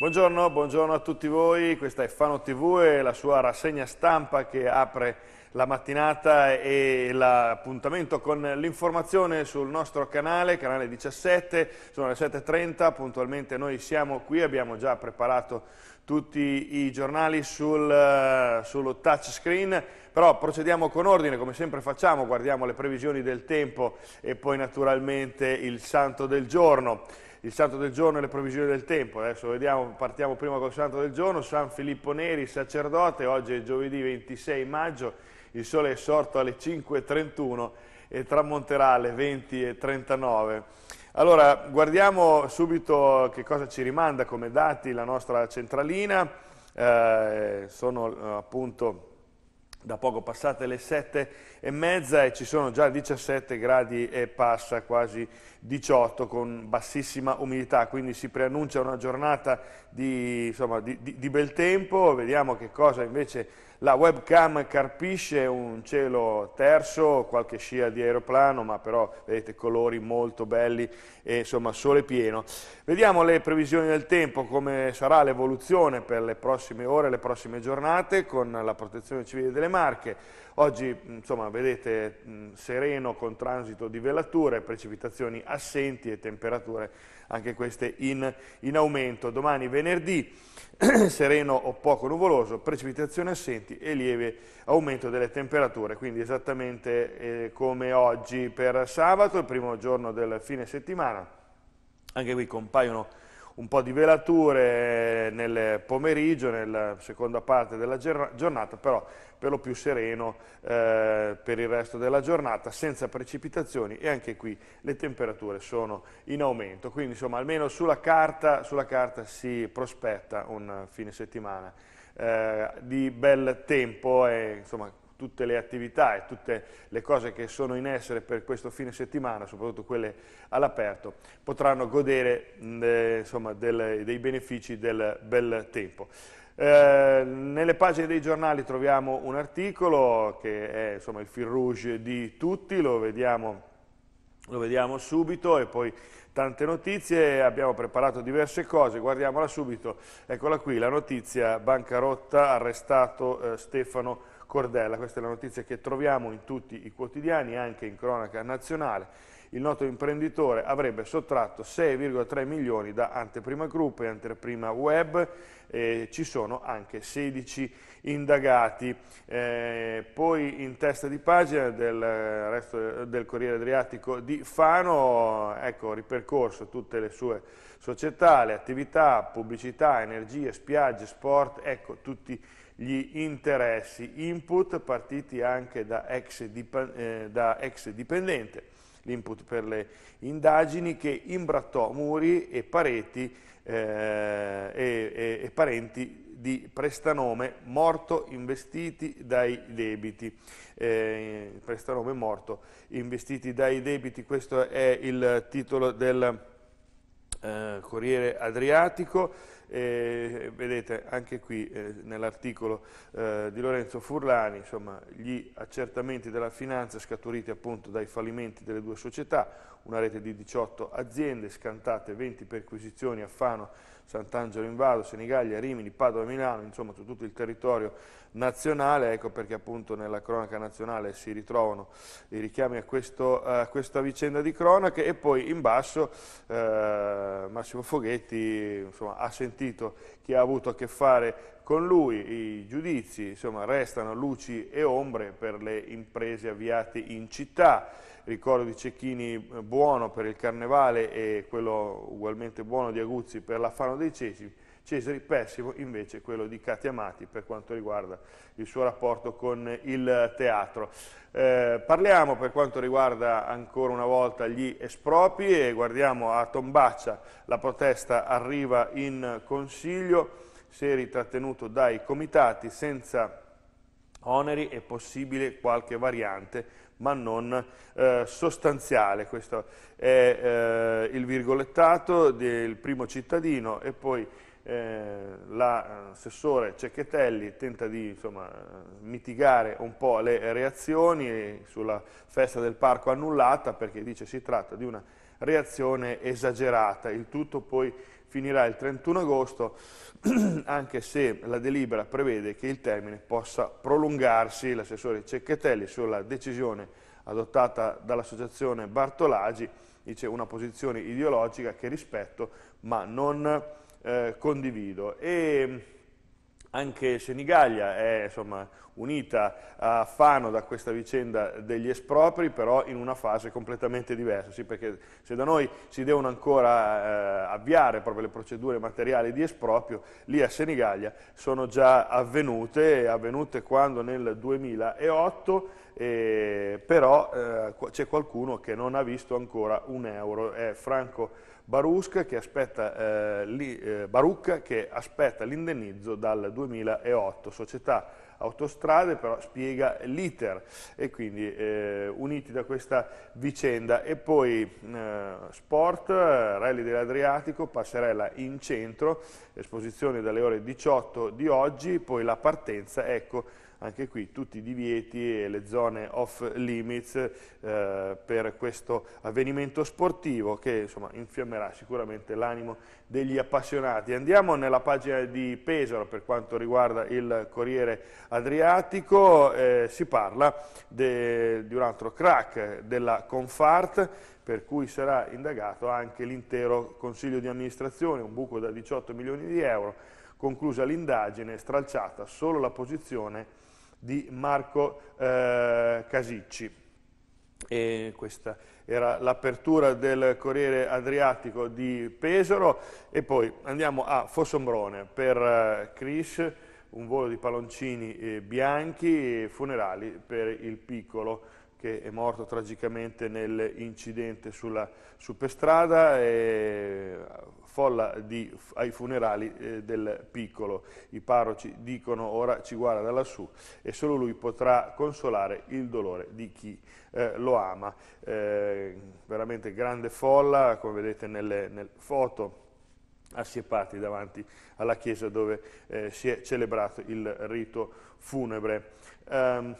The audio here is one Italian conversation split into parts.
Buongiorno, buongiorno, a tutti voi, questa è Fano TV e la sua rassegna stampa che apre la mattinata e l'appuntamento con l'informazione sul nostro canale, canale 17, sono le 7.30, puntualmente noi siamo qui, abbiamo già preparato tutti i giornali sul, eh, sullo touchscreen, però procediamo con ordine, come sempre facciamo, guardiamo le previsioni del tempo e poi naturalmente il santo del giorno il santo del giorno e le provisioni del tempo. Adesso vediamo, partiamo prima col santo del giorno, San Filippo Neri, sacerdote, oggi è giovedì 26 maggio, il sole è sorto alle 5.31 e tramonterà alle 20.39. Allora, guardiamo subito che cosa ci rimanda come dati la nostra centralina, eh, sono eh, appunto da poco passate le sette e mezza e ci sono già 17 gradi e passa quasi 18 con bassissima umidità, quindi si preannuncia una giornata di, insomma, di, di, di bel tempo, vediamo che cosa invece la webcam carpisce un cielo terso, qualche scia di aeroplano, ma però vedete colori molto belli e insomma sole pieno. Vediamo le previsioni del tempo, come sarà l'evoluzione per le prossime ore, le prossime giornate con la protezione civile delle Marche. Oggi insomma vedete sereno con transito di velature, precipitazioni assenti e temperature anche queste in, in aumento. Domani venerdì sereno o poco nuvoloso, precipitazioni assenti e lieve aumento delle temperature, quindi esattamente eh, come oggi per sabato, il primo giorno del fine settimana. Anche qui compaiono un po' di velature nel pomeriggio, nella seconda parte della giornata, però per lo più sereno eh, per il resto della giornata, senza precipitazioni e anche qui le temperature sono in aumento, quindi insomma almeno sulla carta, sulla carta si prospetta un fine settimana eh, di bel tempo e insomma tutte le attività e tutte le cose che sono in essere per questo fine settimana, soprattutto quelle all'aperto, potranno godere eh, insomma, del, dei benefici del bel tempo. Eh, nelle pagine dei giornali troviamo un articolo che è insomma, il fil rouge di tutti, lo vediamo, lo vediamo subito e poi tante notizie, abbiamo preparato diverse cose, guardiamola subito, eccola qui la notizia, bancarotta, arrestato eh, Stefano Cordella. Questa è la notizia che troviamo in tutti i quotidiani, anche in cronaca nazionale. Il noto imprenditore avrebbe sottratto 6,3 milioni da Anteprima Group e Anteprima Web, e ci sono anche 16 indagati. Eh, poi in testa di pagina del, eh, eh, del Corriere Adriatico di Fano, ecco, ripercorso tutte le sue società, le attività, pubblicità, energie, spiagge, sport, ecco tutti i gli interessi, input partiti anche da ex, eh, da ex dipendente, l'input per le indagini che imbrattò muri e, pareti, eh, e, e parenti di prestanome morto investiti dai debiti. Eh, prestanome morto investiti dai debiti, questo è il titolo del eh, Corriere Adriatico. E, vedete anche qui eh, nell'articolo eh, di Lorenzo Furlani insomma, gli accertamenti della finanza scaturiti appunto dai fallimenti delle due società, una rete di 18 aziende, scantate 20 perquisizioni a Fano, Sant'Angelo in Vado, Senigallia, Rimini, Padova Milano, insomma su tutto il territorio nazionale, ecco perché appunto nella cronaca nazionale si ritrovano i richiami a, questo, a questa vicenda di cronache e poi in basso eh, Massimo Foghetti insomma, ha sentito sentito chi ha avuto a che fare con lui, i giudizi insomma, restano luci e ombre per le imprese avviate in città, ricordo di Cecchini eh, buono per il Carnevale e quello ugualmente buono di Aguzzi per la Fano dei Ceci, Cesari, pessimo invece quello di Katia Amati per quanto riguarda il suo rapporto con il teatro. Eh, parliamo per quanto riguarda ancora una volta gli espropri e guardiamo a Tombaccia, la protesta arriva in Consiglio, si è ritrattenuto dai comitati senza oneri è possibile qualche variante ma non eh, sostanziale. Questo è eh, il virgolettato del primo cittadino e poi eh, l'assessore eh, Cecchettelli tenta di insomma, mitigare un po' le reazioni sulla festa del parco annullata perché dice si tratta di una reazione esagerata, il tutto poi finirà il 31 agosto anche se la delibera prevede che il termine possa prolungarsi, l'assessore Cecchettelli sulla decisione adottata dall'associazione Bartolagi, dice una posizione ideologica che rispetto ma non eh, condivido. E mm, anche Senigallia è insomma, unita a Fano da questa vicenda degli espropri, però in una fase completamente diversa, sì, perché se da noi si devono ancora eh, avviare proprio le procedure materiali di esproprio, lì a Senigallia sono già avvenute, avvenute quando nel 2008 eh, però eh, c'è qualcuno che non ha visto ancora un euro, è Franco Barusca che aspetta, eh, eh, Barucca che aspetta l'indennizzo dal 2008, società autostrade però spiega l'iter e quindi eh, uniti da questa vicenda e poi eh, sport, rally dell'Adriatico, passerella in centro, esposizione dalle ore 18 di oggi, poi la partenza, ecco anche qui tutti i divieti e le zone off limits eh, per questo avvenimento sportivo che insomma, infiammerà sicuramente l'animo degli appassionati. Andiamo nella pagina di Pesaro per quanto riguarda il Corriere Adriatico, eh, si parla de, di un altro crack della Confart per cui sarà indagato anche l'intero Consiglio di amministrazione, un buco da 18 milioni di euro. Conclusa l'indagine, stralciata solo la posizione di Marco eh, Casicci. E questa era l'apertura del Corriere Adriatico di Pesaro e poi andiamo a Fossombrone per eh, Chris, un volo di palloncini eh, bianchi e funerali per il piccolo che è morto tragicamente nell'incidente sulla superstrada, eh, folla di, ai funerali eh, del piccolo. I parroci dicono ora ci guarda da lassù e solo lui potrà consolare il dolore di chi eh, lo ama. Eh, veramente grande folla, come vedete nelle, nelle foto assiepati davanti alla chiesa dove eh, si è celebrato il rito funebre. Um,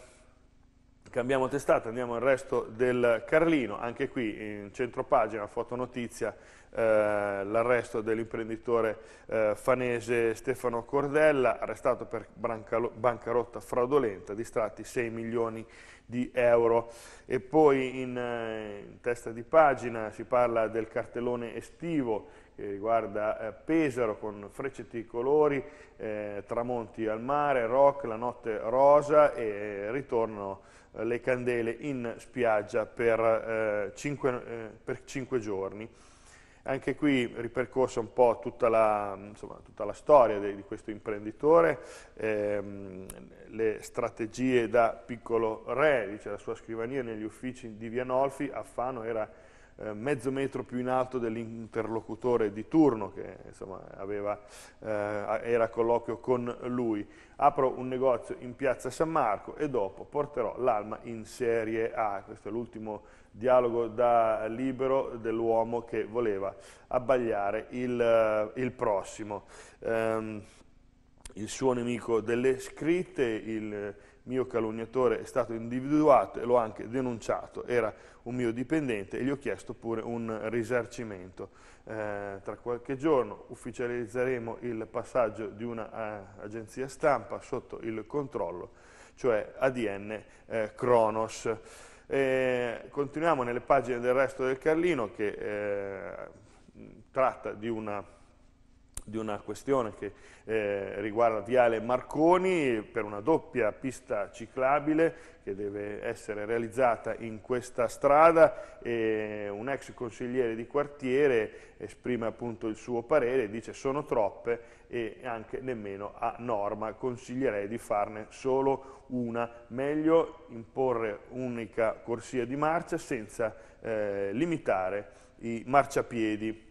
Cambiamo testata, andiamo al resto del Carlino, anche qui in centro pagina, fotonotizia, eh, l'arresto dell'imprenditore eh, fanese Stefano Cordella, arrestato per bancarotta fraudolenta, distratti 6 milioni di euro. E poi in, eh, in testa di pagina si parla del cartellone estivo che riguarda eh, Pesaro con frecceti colori, eh, tramonti al mare, rock, la notte rosa e ritorno eh, le candele in spiaggia per eh, cinque, eh, giorni. Anche qui ripercorsa un po' tutta la, insomma, tutta la storia di, di questo imprenditore, ehm, le strategie da piccolo re, dice la sua scrivania negli uffici di Vianolfi, Affano era eh, mezzo metro più in alto dell'interlocutore di turno che insomma, aveva, eh, era a colloquio con lui. Apro un negozio in piazza San Marco e dopo porterò l'Alma in Serie A. Questo è l'ultimo dialogo da libero dell'uomo che voleva abbagliare il, eh, il prossimo. Um, il suo nemico delle scritte, il mio calunniatore è stato individuato e l'ho anche denunciato, era un mio dipendente e gli ho chiesto pure un risarcimento. Eh, tra qualche giorno ufficializzeremo il passaggio di un'agenzia eh, stampa sotto il controllo, cioè ADN eh, Cronos. Eh, continuiamo nelle pagine del resto del Carlino che eh, tratta di una di una questione che eh, riguarda Viale Marconi per una doppia pista ciclabile che deve essere realizzata in questa strada e un ex consigliere di quartiere esprime appunto il suo parere, dice sono troppe e anche nemmeno a norma, consiglierei di farne solo una, meglio imporre un'unica corsia di marcia senza eh, limitare i marciapiedi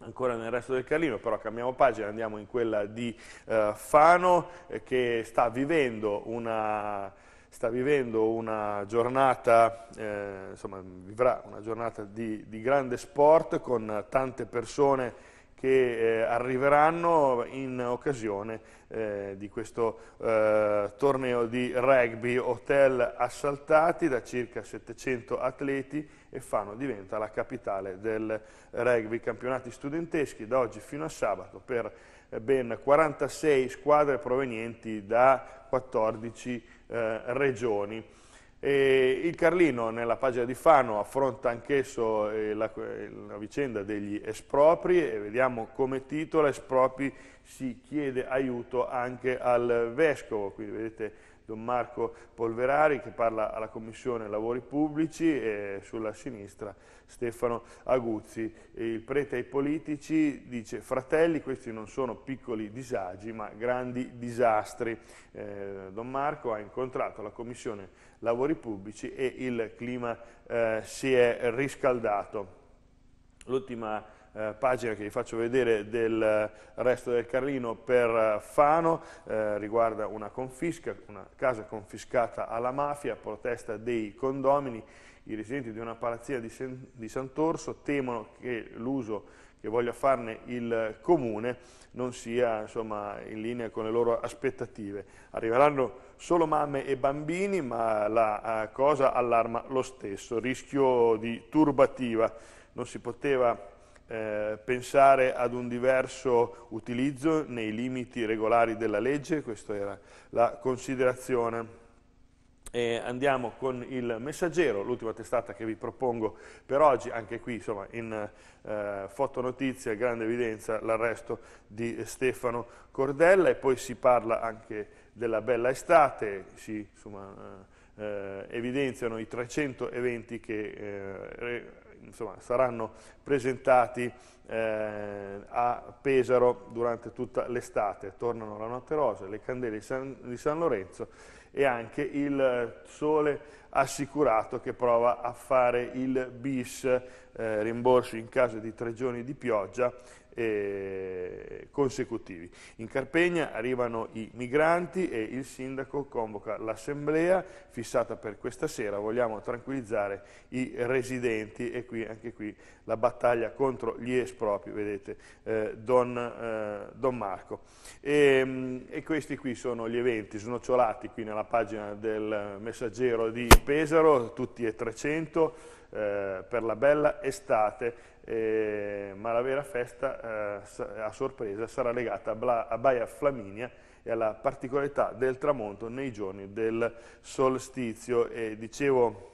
ancora nel resto del Carlino, però cambiamo pagina, andiamo in quella di eh, Fano eh, che sta vivendo una, sta vivendo una giornata, eh, insomma, vivrà una giornata di, di, grande sport con tante persone che eh, arriveranno in occasione eh, di questo eh, torneo di rugby Hotel Assaltati da circa 700 atleti e Fano diventa la capitale del rugby. Campionati studenteschi da oggi fino a sabato per eh, ben 46 squadre provenienti da 14 eh, regioni. E il Carlino nella pagina di Fano affronta anch'esso eh, la, eh, la, vicenda degli espropri e vediamo come titolo espropri si chiede aiuto anche al Vescovo, quindi vedete Don Marco Polverari che parla alla Commissione Lavori Pubblici e sulla sinistra Stefano Aguzzi. Il prete ai politici dice fratelli questi non sono piccoli disagi ma grandi disastri. Eh, Don Marco ha incontrato la Commissione Lavori Pubblici e il clima eh, si è riscaldato. L'ultima eh, pagina che vi faccio vedere del resto del Carlino per Fano, eh, riguarda una confisca, una casa confiscata alla mafia, protesta dei condomini, i residenti di una palazzina di, Sen di Sant'Orso temono che l'uso che voglia farne il comune non sia insomma, in linea con le loro aspettative. Arriveranno solo mamme e bambini, ma la eh, cosa allarma lo stesso, rischio di turbativa. Non si poteva eh, pensare ad un diverso utilizzo nei limiti regolari della legge, questa era la considerazione. E andiamo con il Messaggero, l'ultima testata che vi propongo per oggi, anche qui insomma, in eh, fotonotizia, grande evidenza, l'arresto di Stefano Cordella e poi si parla anche della bella estate, si, insomma, eh, eh evidenziano i 300 eventi che eh, insomma, saranno presentati eh, a Pesaro durante tutta l'estate. Tornano la notte rosa, le candele di San, di San Lorenzo e anche il sole assicurato che prova a fare il bis, eh, rimborso in caso di tre giorni di pioggia eh, consecutivi. In Carpegna arrivano i migranti e il sindaco convoca l'assemblea fissata per questa sera, vogliamo tranquillizzare i residenti e qui, anche qui la battaglia contro gli espropri, vedete, eh, Don, eh, Don, Marco. E, ehm, e questi qui sono gli eventi snocciolati qui nella pagina del messaggero di Pesaro, tutti e 300, eh, per la bella estate, eh, ma la vera festa eh, a sorpresa sarà legata a, Bla, a Baia Flaminia e alla particolarità del tramonto nei giorni del solstizio. E dicevo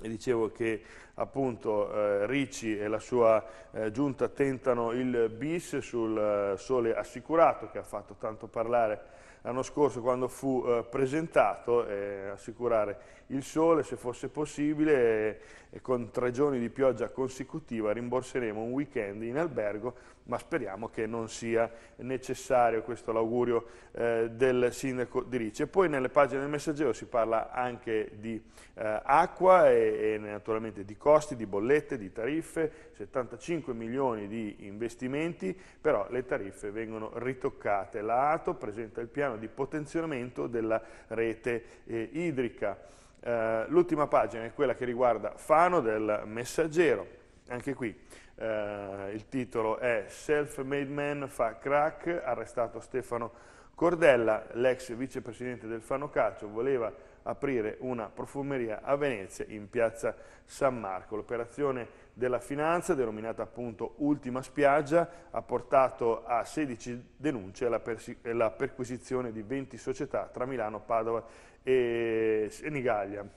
e dicevo che appunto eh, Ricci e la sua eh, giunta tentano il bis sul eh, sole assicurato che ha fatto tanto parlare l'anno scorso quando fu eh, presentato, eh, assicurare il sole, se fosse possibile, e con tre giorni di pioggia consecutiva rimborseremo un weekend in albergo, ma speriamo che non sia necessario, questo l'augurio eh, del sindaco di Ricci. E poi nelle pagine del messaggero si parla anche di eh, acqua e, e naturalmente di costi, di bollette, di tariffe, 75 milioni di investimenti, però le tariffe vengono ritoccate. La ATO presenta il piano di potenziamento della rete eh, idrica. Eh, l'ultima pagina è quella che riguarda Fano del Messaggero, anche qui eh, il titolo è Self-Made Man fa crack, arrestato Stefano Cordella, l'ex vicepresidente del Fano Calcio, voleva aprire una profumeria a Venezia in piazza San Marco. L'operazione della finanza, denominata appunto Ultima Spiaggia, ha portato a 16 denunce e la, la perquisizione di 20 società tra Milano, Padova e e Senigallia.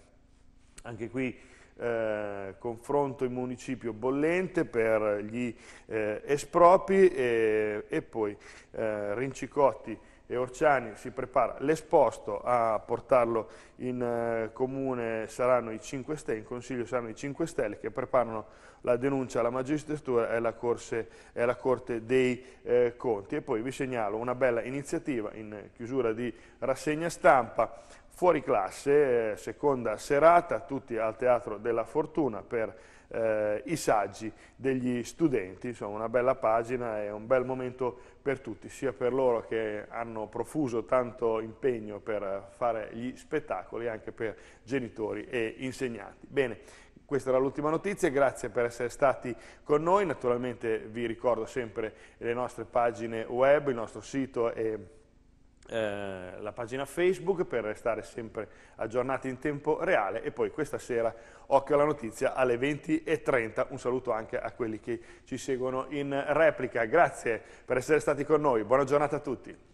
Anche qui eh, confronto in municipio bollente per gli eh, espropri e, e poi eh, Rincicotti e Orciani si prepara l'esposto a portarlo in eh, comune saranno i 5 Stelle, in consiglio saranno i 5 Stelle che preparano la denuncia alla magistratura e alla, corse, e alla Corte dei eh, Conti. E poi vi segnalo una bella iniziativa in chiusura di rassegna stampa Fuori classe, eh, seconda serata, tutti al Teatro della Fortuna per eh, i saggi degli studenti, insomma una bella pagina e un bel momento per tutti, sia per loro che hanno profuso tanto impegno per fare gli spettacoli, anche per genitori e insegnanti. Bene, questa era l'ultima notizia, grazie per essere stati con noi, naturalmente vi ricordo sempre le nostre pagine web, il nostro sito e eh, la pagina Facebook per restare sempre aggiornati in tempo reale e poi questa sera occhio alla notizia alle 20.30. Un saluto anche a quelli che ci seguono in replica. Grazie per essere stati con noi, buona giornata a tutti.